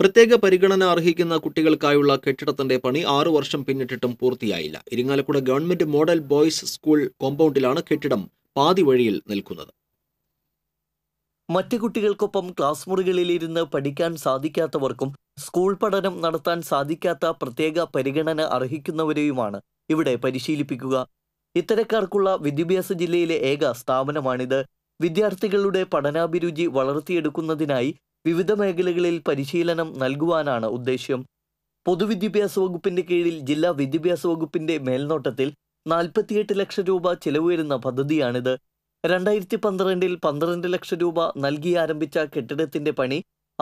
പ്രത്യേക പരിഗണന അർഹിക്കുന്ന കുട്ടികൾക്കായുള്ള കെട്ടിടത്തിന്റെ പണി ആറു വർഷം പിന്നിട്ടിട്ടും പൂർത്തിയായില്ല Irinjalakuda government model boys school കോമ്പൗണ്ടിലാണ് കെട്ടിടം പാതി വഴിയിൽ നിൽക്കുന്നത് മറ്റു കുട്ടികൾക്കൊപ്പം ക്ലാസ് മുറികളിലിരുന്ന് പഠിക്കാൻ സാധിക്കാത്തവർക്കും സ്കൂൾ പഠനം നടത്താൻ സാധിക്കാത്ത പ്രത്യേക പരിഗണന അർഹിക്കുന്നവരെയുമാണ് ഇവിടെ പരിശീലിപ്പിക്കുക ഇത്തരക്കാർക്കുള്ള വിദ്യാഭ്യാസ ജില്ലയിലെ ഏക സ്ഥാപനമാണിത് വിദ്യാർത്ഥികളുടെ പഠനാഭിരുചി വളർത്തിയെടുക്കുന്നതിനായി വിവിധ മേഖലകളിൽ പരിശീലനം നൽകുവാനാണ് ഉദ്ദേശ്യം പൊതുവിദ്യാഭ്യാസ വകുപ്പിന്റെ കീഴിൽ ജില്ലാ വിദ്യാഭ്യാസ വകുപ്പിന്റെ മേൽനോട്ടത്തിൽ നാൽപ്പത്തിയെട്ട് ലക്ഷം രൂപ ചെലവ് വരുന്ന പദ്ധതിയാണിത് രണ്ടായിരത്തി പന്ത്രണ്ടിൽ പന്ത്രണ്ട് ലക്ഷം രൂപ നൽകി ആരംഭിച്ച കെട്ടിടത്തിന്റെ പണി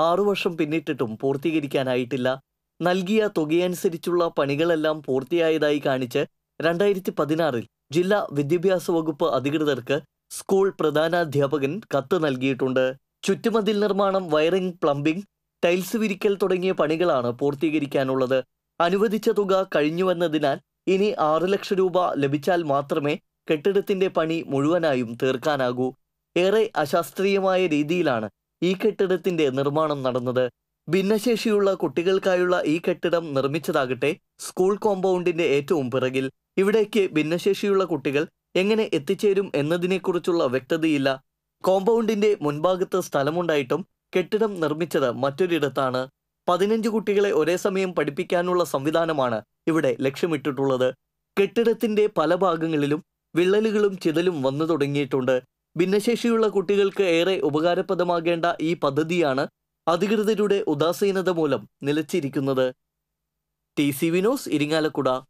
ആറു വർഷം പിന്നിട്ടിട്ടും പൂർത്തീകരിക്കാനായിട്ടില്ല നൽകിയ തുകയനുസരിച്ചുള്ള പണികളെല്ലാം പൂർത്തിയായതായി കാണിച്ച് രണ്ടായിരത്തി പതിനാറിൽ ജില്ലാ വിദ്യാഭ്യാസ വകുപ്പ് അധികൃതർക്ക് സ്കൂൾ പ്രധാനാധ്യാപകൻ കത്ത് നൽകിയിട്ടുണ്ട് ചുറ്റുമതിൽ നിർമ്മാണം വയറിംഗ് പ്ലംബിംഗ് ടൈൽസ് വിരിക്കൽ തുടങ്ങിയ പണികളാണ് പൂർത്തീകരിക്കാനുള്ളത് അനുവദിച്ച തുക കഴിഞ്ഞുവെന്നതിനാൽ ഇനി ആറ് ലക്ഷം രൂപ ലഭിച്ചാൽ മാത്രമേ കെട്ടിടത്തിന്റെ പണി മുഴുവനായും തീർക്കാനാകൂ ഏറെ അശാസ്ത്രീയമായ രീതിയിലാണ് ഈ കെട്ടിടത്തിന്റെ നിർമ്മാണം നടന്നത് ഭിന്നശേഷിയുള്ള കുട്ടികൾക്കായുള്ള ഈ കെട്ടിടം നിർമ്മിച്ചതാകട്ടെ സ്കൂൾ കോമ്പൗണ്ടിന്റെ ഏറ്റവും പിറകിൽ ഇവിടേക്ക് ഭിന്നശേഷിയുള്ള കുട്ടികൾ എങ്ങനെ എത്തിച്ചേരും എന്നതിനെക്കുറിച്ചുള്ള വ്യക്തതയില്ല കോമ്പൗണ്ടിന്റെ മുൻഭാഗത്ത് സ്ഥലമുണ്ടായിട്ടും കെട്ടിടം നിർമ്മിച്ചത് മറ്റൊരിടത്താണ് പതിനഞ്ച് കുട്ടികളെ ഒരേ സമയം പഠിപ്പിക്കാനുള്ള സംവിധാനമാണ് ഇവിടെ ലക്ഷ്യമിട്ടിട്ടുള്ളത് കെട്ടിടത്തിന്റെ പല ഭാഗങ്ങളിലും വിള്ളലുകളും ചിതലും വന്നു തുടങ്ങിയിട്ടുണ്ട് ഭിന്നശേഷിയുള്ള കുട്ടികൾക്ക് ഏറെ ഉപകാരപ്രദമാകേണ്ട ഈ പദ്ധതിയാണ് അധികൃതരുടെ ഉദാസീനത മൂലം നിലച്ചിരിക്കുന്നത് ടി സി വിനോസ് ഇരിങ്ങാലക്കുട